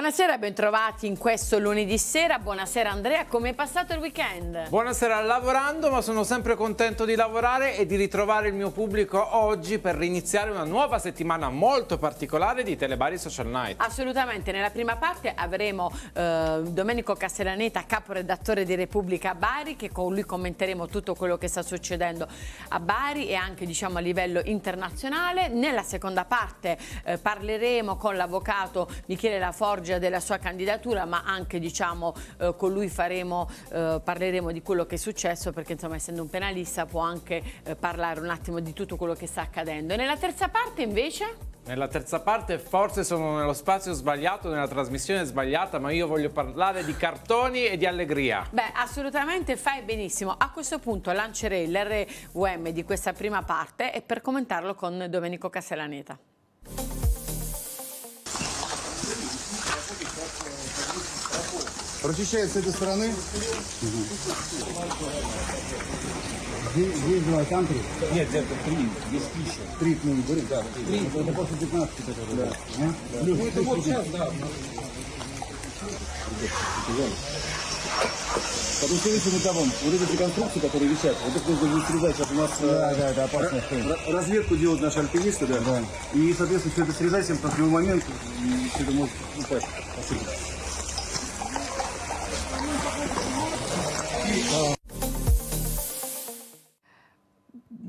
Buonasera, bentrovati in questo lunedì sera. Buonasera Andrea, come è passato il weekend? Buonasera, lavorando, ma sono sempre contento di lavorare e di ritrovare il mio pubblico oggi per iniziare una nuova settimana molto particolare di Telebari Social Night. Assolutamente, nella prima parte avremo eh, Domenico Castellaneta, caporedattore di Repubblica Bari, che con lui commenteremo tutto quello che sta succedendo a Bari e anche diciamo, a livello internazionale. Nella seconda parte eh, parleremo con l'avvocato Michele Laforge strategia della sua candidatura, ma anche diciamo, eh, con lui faremo, eh, parleremo di quello che è successo, perché insomma, essendo un penalista può anche eh, parlare un attimo di tutto quello che sta accadendo. nella terza parte invece? Nella terza parte forse sono nello spazio sbagliato, nella trasmissione sbagliata, ma io voglio parlare di cartoni e di allegria. Beh, assolutamente fai benissimo. A questo punto lancerei l'RUM di questa prima parte e per commentarlo con Domenico Castellaneta. Прочищает с этой стороны. Здесь, здесь два, там три. Нет, это три, здесь пища. Три к ним были? Да, три. Ну, это после 15 которые. Да. А? да. Ну, это вот сейчас, да. Потому Потом следующим этапом вот эти конструкции, которые висят, вот их нужно будет срезать. Сейчас у нас да, э, да, это опасно, разведку делают наши альпинисты, да. да. И, соответственно, все это срезать, потому что в любой момент все это может упасть. Спасибо.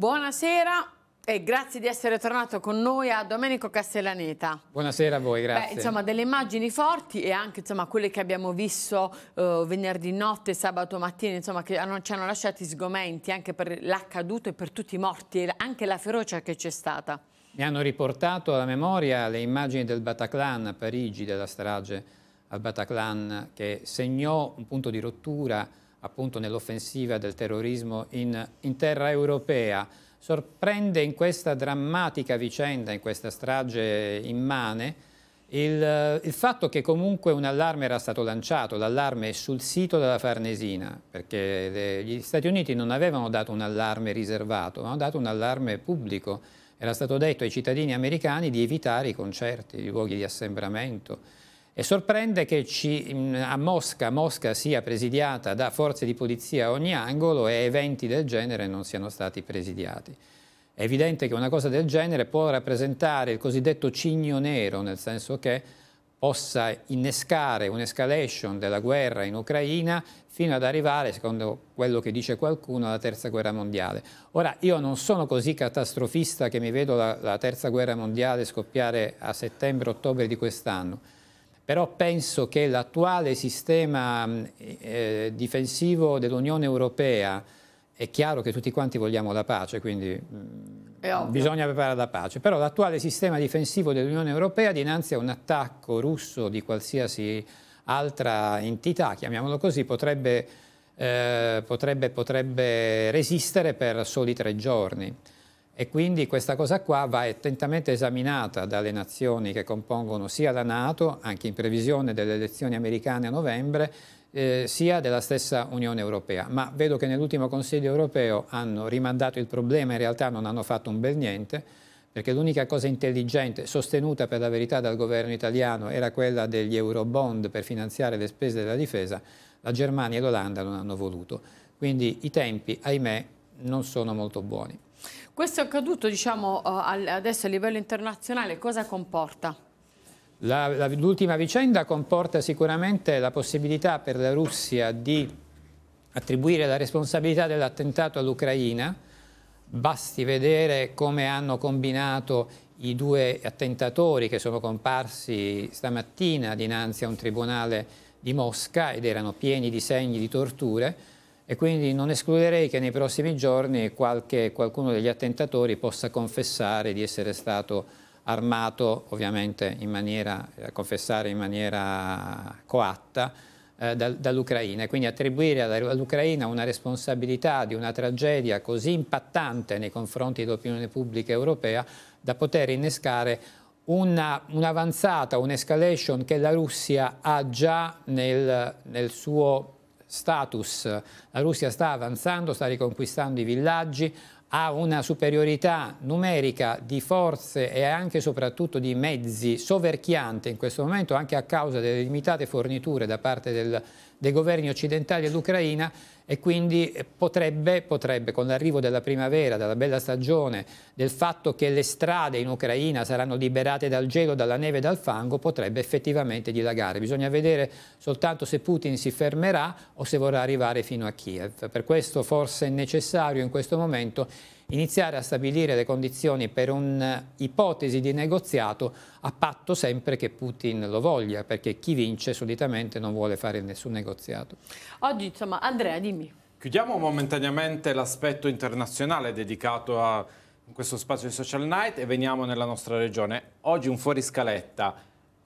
Buonasera e grazie di essere tornato con noi a Domenico Castellaneta. Buonasera a voi, grazie. Beh, insomma, delle immagini forti e anche insomma, quelle che abbiamo visto eh, venerdì notte, sabato mattina, insomma, che hanno, ci hanno lasciati sgomenti anche per l'accaduto e per tutti i morti e anche la ferocia che c'è stata. Mi hanno riportato alla memoria le immagini del Bataclan a Parigi, della strage al Bataclan che segnò un punto di rottura appunto nell'offensiva del terrorismo in, in terra europea. Sorprende in questa drammatica vicenda, in questa strage immane, il, il, fatto che comunque un allarme era stato lanciato, l'allarme è sul sito della Farnesina, perché le, gli Stati Uniti non avevano dato un allarme riservato, ma hanno dato un allarme pubblico. Era stato detto ai cittadini americani di evitare i concerti, i luoghi di assembramento, e sorprende che ci, a Mosca, Mosca sia presidiata da forze di polizia a ogni angolo e eventi del genere non siano stati presidiati. È evidente che una cosa del genere può rappresentare il cosiddetto cigno nero, nel senso che possa innescare un'escalation della guerra in Ucraina fino ad arrivare, secondo quello che dice qualcuno, alla terza guerra mondiale. Ora, io non sono così catastrofista che mi vedo la, la terza guerra mondiale scoppiare a settembre-ottobre di quest'anno però penso che l'attuale sistema mm, eh, difensivo dell'Unione Europea, è chiaro che tutti quanti vogliamo la pace, quindi mm, bisogna preparare la pace, però l'attuale sistema difensivo dell'Unione Europea dinanzi a un attacco russo di qualsiasi altra entità, chiamiamolo così, potrebbe, eh, potrebbe, potrebbe resistere per soli tre giorni. E quindi questa cosa qua va attentamente esaminata dalle nazioni che compongono sia la Nato, anche in previsione delle elezioni americane a novembre, eh, sia della stessa Unione Europea. Ma vedo che nell'ultimo Consiglio Europeo hanno rimandato il problema, in realtà non hanno fatto un bel niente, perché l'unica cosa intelligente, sostenuta per la verità dal governo italiano, era quella degli eurobond per finanziare le spese della difesa, la Germania e l'Olanda non hanno voluto. Quindi i tempi, ahimè, non sono molto buoni. Questo è accaduto diciamo, eh, adesso a livello internazionale, cosa comporta? L'ultima vicenda comporta sicuramente la possibilità per la Russia di attribuire la responsabilità dell'attentato all'Ucraina, basti vedere come hanno combinato i due attentatori che sono comparsi stamattina dinanzi a un tribunale di Mosca ed erano pieni di segni di torture, e quindi non escluderei che nei prossimi giorni qualche, qualcuno degli attentatori possa confessare di essere stato armato, ovviamente in maniera, confessare in maniera coatta, eh, da, dall'Ucraina. Quindi attribuire all'Ucraina una responsabilità di una tragedia così impattante nei confronti dell'opinione pubblica europea da poter innescare un'avanzata, un un'escalation che la Russia ha già nel, nel suo status. La Russia sta avanzando, sta riconquistando i villaggi, ha una superiorità numerica di forze e anche e soprattutto di mezzi soverchiante in questo momento anche a causa delle limitate forniture da parte del dei governi occidentali all'Ucraina e quindi potrebbe, potrebbe con l'arrivo della primavera, della bella stagione, del fatto che le strade in Ucraina saranno liberate dal gelo, dalla neve e dal fango, potrebbe effettivamente dilagare. Bisogna vedere soltanto se Putin si fermerà o se vorrà arrivare fino a Kiev. Per questo forse è necessario in questo momento iniziare a stabilire le condizioni per un'ipotesi eh, di negoziato a patto sempre che Putin lo voglia, perché chi vince solitamente non vuole fare nessun negoziato. Oggi, insomma, Andrea, dimmi. Chiudiamo momentaneamente l'aspetto internazionale dedicato a questo spazio di Social Night e veniamo nella nostra regione. Oggi un fuoriscaletta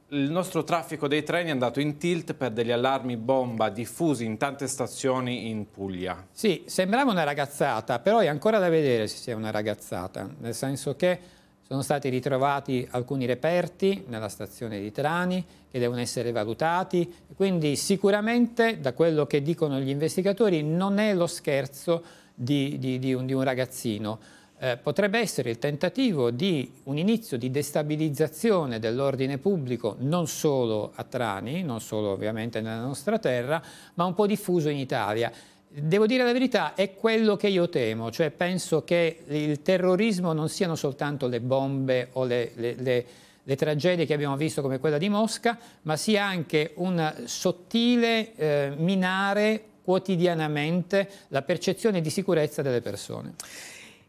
il nostro traffico dei treni è andato in tilt per degli allarmi bomba diffusi in tante stazioni in Puglia. Sì, sembrava una ragazzata, però è ancora da vedere se sia una ragazzata, nel senso che sono stati ritrovati alcuni reperti nella stazione di Trani che devono essere valutati, quindi sicuramente da quello che dicono gli investigatori non è lo scherzo di, di, di, un, di un ragazzino eh, potrebbe essere il tentativo di un inizio di destabilizzazione dell'ordine pubblico non solo a Trani, non solo ovviamente nella nostra terra, ma un po' diffuso in Italia. Devo dire la verità, è quello che io temo, cioè penso che il terrorismo non siano soltanto le bombe o le, le, le le tragedie che abbiamo visto come quella di Mosca, ma sia anche un sottile eh, minare quotidianamente la percezione di sicurezza delle persone.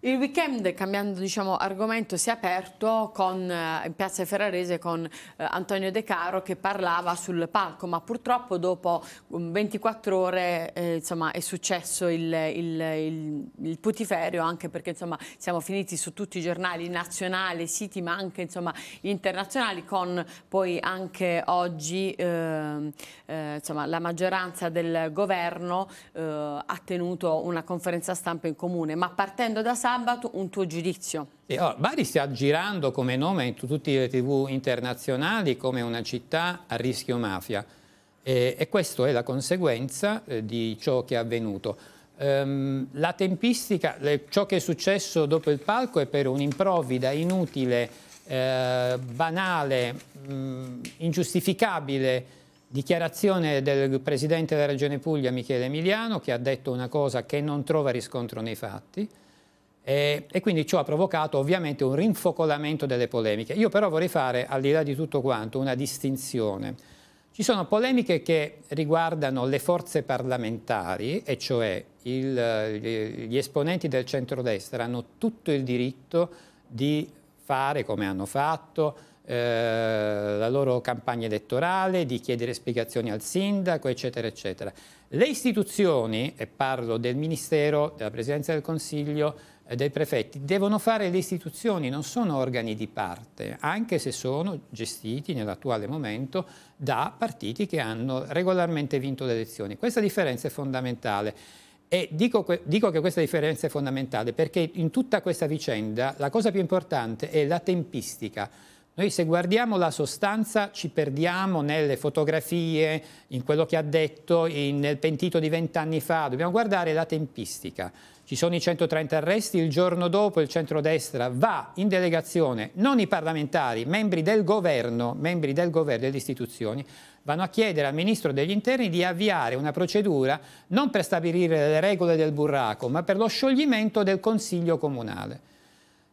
Il weekend, cambiando diciamo, argomento, si è aperto con, eh, in Piazza Ferrarese con eh, Antonio De Caro che parlava sul palco, ma purtroppo dopo 24 mm, ore eh, insomma, è successo il, il, il, il, putiferio, anche perché insomma, siamo finiti su tutti i giornali nazionali, siti, ma anche insomma, internazionali, con poi anche oggi ehm, eh, la maggioranza del governo eh, ha tenuto una conferenza stampa in comune. Ma partendo da Sala, sabato un tuo giudizio. Sì, oh, Bari sta girando come nome in tutte le tv internazionali come una città a rischio mafia eh, e questa è la conseguenza eh, di ciò che è avvenuto. Ehm, la tempistica, le, ciò che è successo dopo il palco è per un'improvvida, inutile, eh, banale, mh, ingiustificabile dichiarazione del presidente della Regione Puglia Michele Emiliano che ha detto una cosa che non trova riscontro nei fatti e, eh, e, quindi ciò ha provocato ovviamente un rinfocolamento delle polemiche. Io però vorrei fare, al di là di tutto quanto, una distinzione. Ci sono polemiche che riguardano le forze parlamentari, e cioè il, gli esponenti del centrodestra hanno tutto il diritto di fare come hanno fatto, eh, la loro campagna elettorale, di chiedere spiegazioni al sindaco, eccetera, eccetera. Le istituzioni, e parlo del Ministero, della Presidenza del Consiglio, eh, dei prefetti devono fare le istituzioni, non sono organi di parte, anche se sono gestiti nell'attuale momento da partiti che hanno regolarmente vinto le elezioni. Questa differenza è fondamentale. E dico, dico, che questa differenza è fondamentale perché in tutta questa vicenda la cosa più importante è la tempistica. Noi se guardiamo la sostanza ci perdiamo nelle fotografie, in quello che ha detto, in, nel pentito di vent'anni fa, dobbiamo guardare la tempistica. Ci sono i 130 arresti, il giorno dopo il centrodestra va in delegazione, non i parlamentari, membri del governo, membri del governo e delle istituzioni, vanno a chiedere al Ministro degli Interni di avviare una procedura non per stabilire le regole del burraco, ma per lo scioglimento del Consiglio Comunale.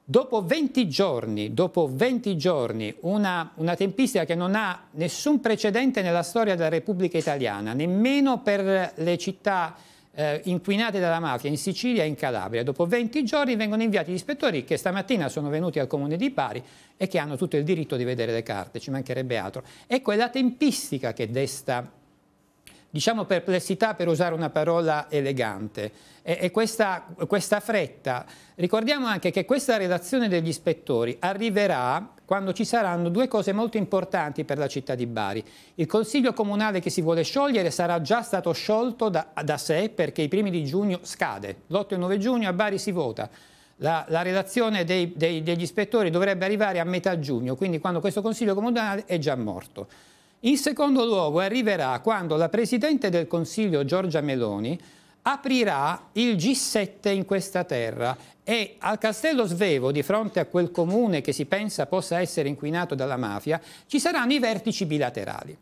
Dopo 20 giorni, dopo 20 giorni una, una, tempistica che non ha nessun precedente nella storia della Repubblica Italiana, nemmeno per le città eh, inquinate dalla mafia in Sicilia e in Calabria. Dopo 20 giorni vengono inviati gli ispettori che stamattina sono venuti al comune di Pari e che hanno tutto il diritto di vedere le carte, ci mancherebbe altro. Ecco, è la tempistica che desta diciamo perplessità per usare una parola elegante e, e questa, questa fretta. Ricordiamo anche che questa relazione degli ispettori arriverà quando ci saranno due cose molto importanti per la città di Bari. Il Consiglio Comunale che si vuole sciogliere sarà già stato sciolto da, da sé perché i primi di giugno scade. L'8 e 9 giugno a Bari si vota. La, la, relazione dei, dei, degli ispettori dovrebbe arrivare a metà giugno, quindi quando questo Consiglio Comunale è già morto. In secondo luogo arriverà quando la Presidente del Consiglio Giorgia Meloni aprirà il G7 in questa terra e al Castello Svevo, di fronte a quel comune che si pensa possa essere inquinato dalla mafia, ci saranno i vertici bilaterali.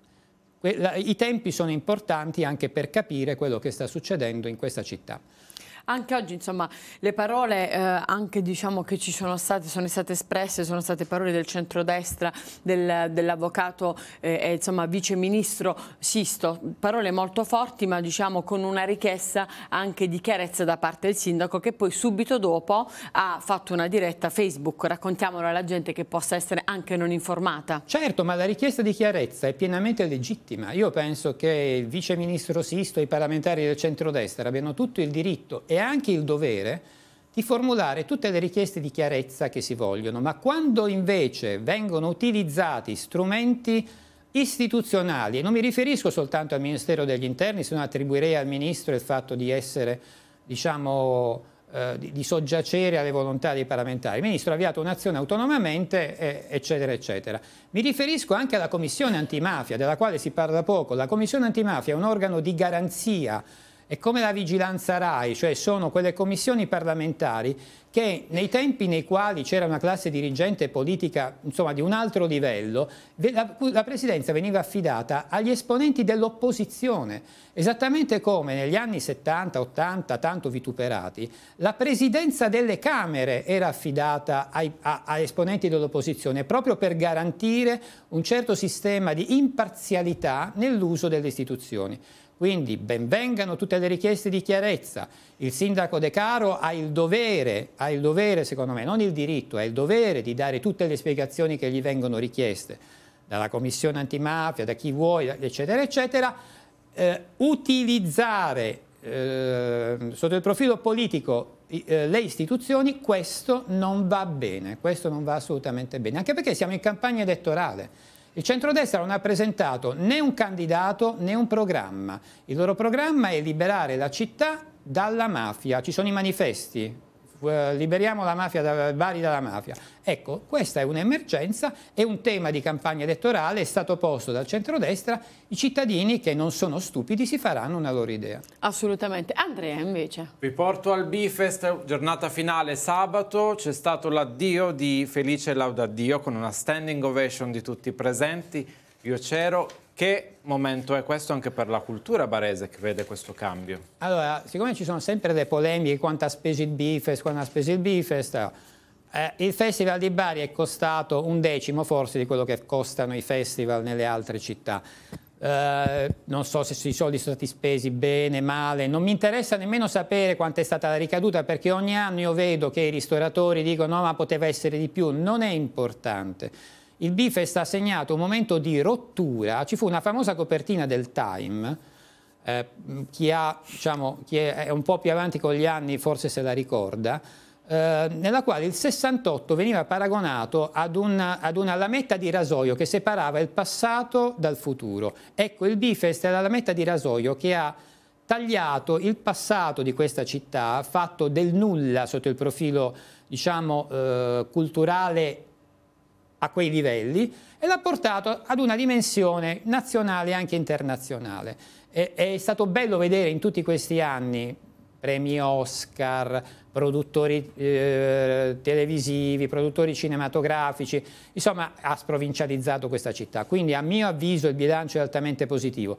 I tempi sono importanti anche per capire quello che sta succedendo in questa città. Anche oggi, insomma, le parole eh, anche, diciamo, che ci sono state, sono state espresse, sono state parole del centrodestra, del, dell'avvocato eh, e insomma, ministro Sisto, parole molto forti ma diciamo con una richiesta anche di chiarezza da parte del sindaco che poi subito dopo ha fatto una diretta Facebook, raccontiamolo alla gente che possa essere anche non informata. Certo, ma la richiesta di chiarezza è pienamente legittima. Io penso che il vice ministro Sisto e i parlamentari del centrodestra abbiano tutto il diritto e anche il dovere di formulare tutte le richieste di chiarezza che si vogliono, ma quando invece vengono utilizzati strumenti istituzionali, e non mi riferisco soltanto al Ministero degli Interni, se non attribuirei al Ministro il fatto di essere, diciamo, eh, di, di, soggiacere alle volontà dei parlamentari. Il Ministro ha avviato un'azione autonomamente, eh, eccetera, eccetera. Mi riferisco anche alla Commissione Antimafia, della quale si parla poco. La Commissione Antimafia è un organo di garanzia è come la vigilanza RAI, cioè sono quelle commissioni parlamentari che nei tempi nei quali c'era una classe dirigente politica insomma, di un altro livello, la, la presidenza veniva affidata agli esponenti dell'opposizione, esattamente come negli anni 70, 80, tanto vituperati, la presidenza delle Camere era affidata ai, a, a esponenti dell'opposizione, proprio per garantire un certo sistema di imparzialità nell'uso delle istituzioni. Quindi benvengano tutte le richieste di chiarezza. Il sindaco De Caro ha il dovere, ha il dovere, secondo me, non il diritto, ha il dovere di dare tutte le spiegazioni che gli vengono richieste dalla Commissione antimafia, da chi vuoi, eccetera, eccetera, eh, utilizzare eh, sotto il profilo politico eh, le istituzioni, questo non va bene, questo non va assolutamente bene, anche perché siamo in campagna elettorale. Il centrodestra non ha presentato né un candidato né un programma. Il loro programma è liberare la città dalla mafia. Ci sono i manifesti, eh, liberiamo la mafia da, Bari dalla mafia. Ecco, questa è un'emergenza, è un tema di campagna elettorale, è stato posto dal centrodestra, i cittadini che non sono stupidi si faranno una loro idea. Assolutamente. Andrea invece. Vi porto al Bifest, giornata finale sabato, c'è stato l'addio di Felice Laudaddio con una standing ovation di tutti i presenti, io c'ero, che momento è questo anche per la cultura barese che vede questo cambio? Allora, siccome ci sono sempre le polemiche quanto ha speso il Bifest, quanto ha speso il Bifest, eh, il Festival di Bari è costato un decimo forse di quello che costano i festival nelle altre città. Eh, non so se i soldi sono stati spesi bene, male, non mi interessa nemmeno sapere quanta è stata la ricaduta perché ogni anno io vedo che i ristoratori dicono no ma poteva essere di più, non è importante il Bifest ha segnato un momento di rottura, ci fu una famosa copertina del Time, eh, chi, ha, diciamo, chi è, un po' più avanti con gli anni forse se la ricorda, eh, nella quale il 68 veniva paragonato ad una, ad una, lametta di rasoio che separava il passato dal futuro. Ecco, il Bifest è la lametta di rasoio che ha tagliato il passato di questa città, fatto del nulla sotto il profilo diciamo, eh, culturale a quei livelli e l'ha portato ad una dimensione nazionale e anche internazionale. E, è stato bello vedere in tutti questi anni premi Oscar, produttori eh, televisivi, produttori cinematografici, insomma ha sprovincializzato questa città. Quindi a mio avviso il bilancio è altamente positivo.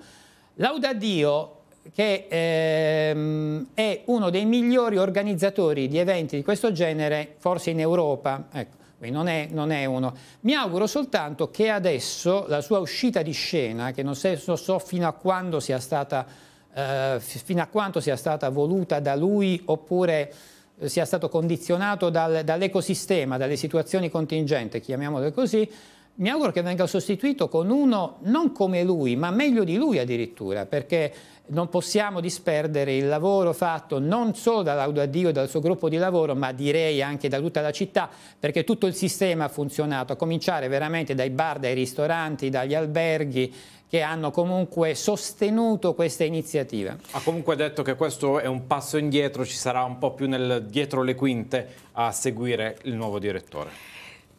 Lauda Dio che ehm, è uno dei migliori organizzatori di eventi di questo genere, forse in Europa, ecco, qui, non è, non è, uno. Mi auguro soltanto che adesso la sua uscita di scena, che non so, so fino a quando sia stata, eh, fino a quanto sia stata voluta da lui oppure eh, sia stato condizionato dal, dall'ecosistema, dalle situazioni contingenti, chiamiamole così, mi auguro che venga sostituito con uno non come lui, ma meglio di lui addirittura, perché non possiamo disperdere il lavoro fatto non solo dall'Audadio e dal suo gruppo di lavoro, ma direi anche da tutta la città, perché tutto il sistema ha funzionato, a cominciare veramente dai bar, dai ristoranti, dagli alberghi, che hanno comunque sostenuto questa iniziativa. Ha comunque detto che questo è un passo indietro, ci sarà un po' più nel dietro le quinte a seguire il nuovo direttore.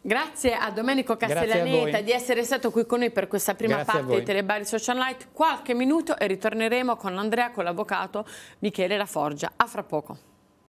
Grazie a Domenico Castellaneta a di essere stato qui con noi per questa prima Grazie parte di Telebari Social Night. Qualche minuto e ritorneremo con Andrea, con l'avvocato Michele Laforgia. A fra poco.